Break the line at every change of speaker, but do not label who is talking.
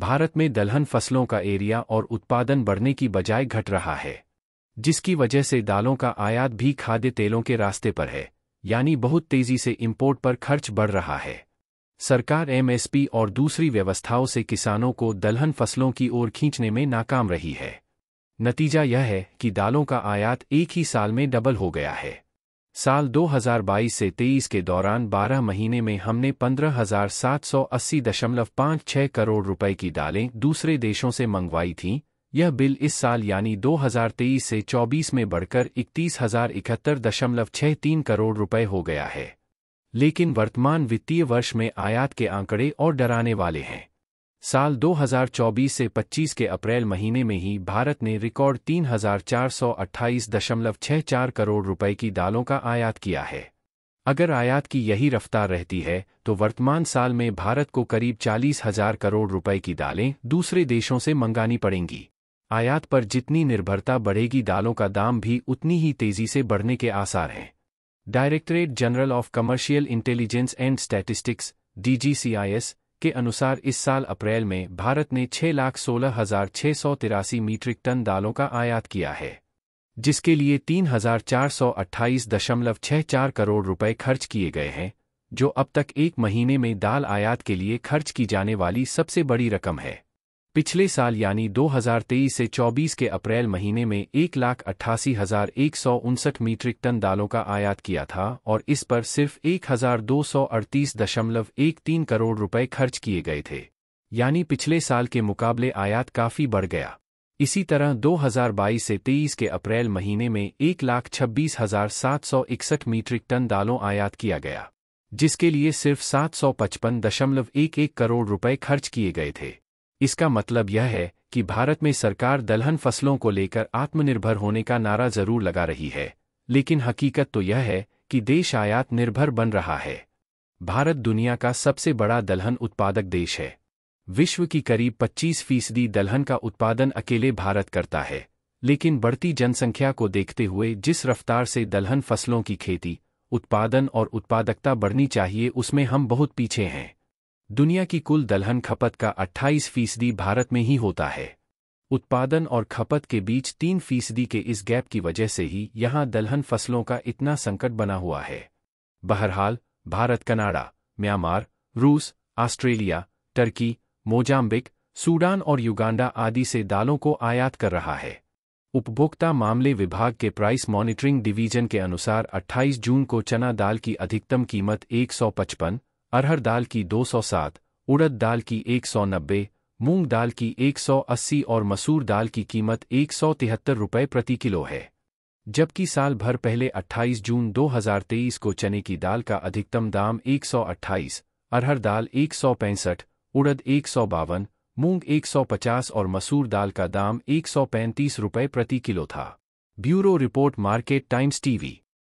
भारत में दलहन फसलों का एरिया और उत्पादन बढ़ने की बजाय घट रहा है जिसकी वजह से दालों का आयात भी खाद्य तेलों के रास्ते पर है यानी बहुत तेजी से इम्पोर्ट पर खर्च बढ़ रहा है सरकार एमएसपी और दूसरी व्यवस्थाओं से किसानों को दलहन फसलों की ओर खींचने में नाकाम रही है नतीजा यह है कि दालों का आयात एक ही साल में डबल हो गया है साल 2022 से 23 के दौरान 12 महीने में हमने पंद्रह करोड़ रुपए की दालें दूसरे देशों से मंगवाई थीं यह बिल इस साल यानी 2023 से 24 में बढ़कर इकतीस हजार इकहत्तर दशमलव छह तीन करोड़ रुपए हो गया है लेकिन वर्तमान वित्तीय वर्ष में आयात के आंकड़े और डराने वाले हैं साल 2024 से 25 के अप्रैल महीने में ही भारत ने रिकॉर्ड 3,428.64 करोड़ रुपए की दालों का आयात किया है अगर आयात की यही रफ्तार रहती है तो वर्तमान साल में भारत को करीब 40,000 करोड़ रुपए की दालें दूसरे देशों से मंगानी पड़ेंगी आयात पर जितनी निर्भरता बढ़ेगी दालों का दाम भी उतनी ही तेजी से बढ़ने के आसार हैं directorate general of commercial intelligence and statistics DGCIS के अनुसार इस साल अप्रैल में भारत ने छह लाख सोलह हजार छह सौ तिरासी मीट्रिक टन दालों का आयात किया है जिसके लिए तीन हजार चार सौ अट्ठाईस दशमलव छह चार करोड़ रुपए खर्च किए गए हैं जो अब तक एक महीने में दाल आयात के लिए खर्च की जाने वाली सबसे बड़ी रकम है पिछले साल यानी 2023 से 24 के अप्रैल महीने में एक लाख अट्ठासी हजार एक सौ उनसठ मीट्रिक टन दालों का आयात किया था और इस पर सिर्फ एक हजार दो सौ अड़तीस दशमलव एक तीन करोड़ रुपए खर्च किए गए थे यानी पिछले साल के मुकाबले आयात काफ़ी बढ़ गया इसी तरह 2022 से 23 के अप्रैल महीने में एक लाख छब्बीस हजार सात सौ इकसठ मीट्रिक टन दालों आयात किया गया जिसके लिए सिर्फ सात सौ पचपन दशमलव एक एक करोड़ रुपए खर्च किए गए थे इसका मतलब यह है कि भारत में सरकार दलहन फसलों को लेकर आत्मनिर्भर होने का नारा जरूर लगा रही है लेकिन हकीकत तो यह है कि देश आयात निर्भर बन रहा है भारत दुनिया का सबसे बड़ा दलहन उत्पादक देश है विश्व की करीब 25 फीसदी दलहन का उत्पादन अकेले भारत करता है लेकिन बढ़ती जनसंख्या को देखते हुए जिस रफ्तार से दलहन फसलों की खेती उत्पादन और उत्पादकता बढ़नी चाहिए उसमें हम बहुत पीछे हैं दुनिया की कुल दलहन खपत का 28 फीसदी भारत में ही होता है उत्पादन और खपत के बीच तीन फीसदी के इस गैप की वजह से ही यहां दलहन फसलों का इतना संकट बना हुआ है बहरहाल भारत कनाडा म्यांमार रूस ऑस्ट्रेलिया टर्की मोजाम्बिक सूडान और युगांडा आदि से दालों को आयात कर रहा है उपभोक्ता मामले विभाग के प्राइस मॉनिटरिंग डिवीजन के अनुसार 28 जून को चना दाल की अधिकतम कीमत एक सौ पचपन अरहर दाल की 207, उड़द दाल की 190, मूंग दाल की 180 और मसूर दाल की कीमत एक सौ रुपये प्रति किलो है जबकि साल भर पहले 28 जून 2023 को चने की दाल का अधिकतम दाम 128, अरहर दाल एक उड़द एक मूंग 150 और मसूर दाल का दाम एक रुपए प्रति किलो था bureau report market times TV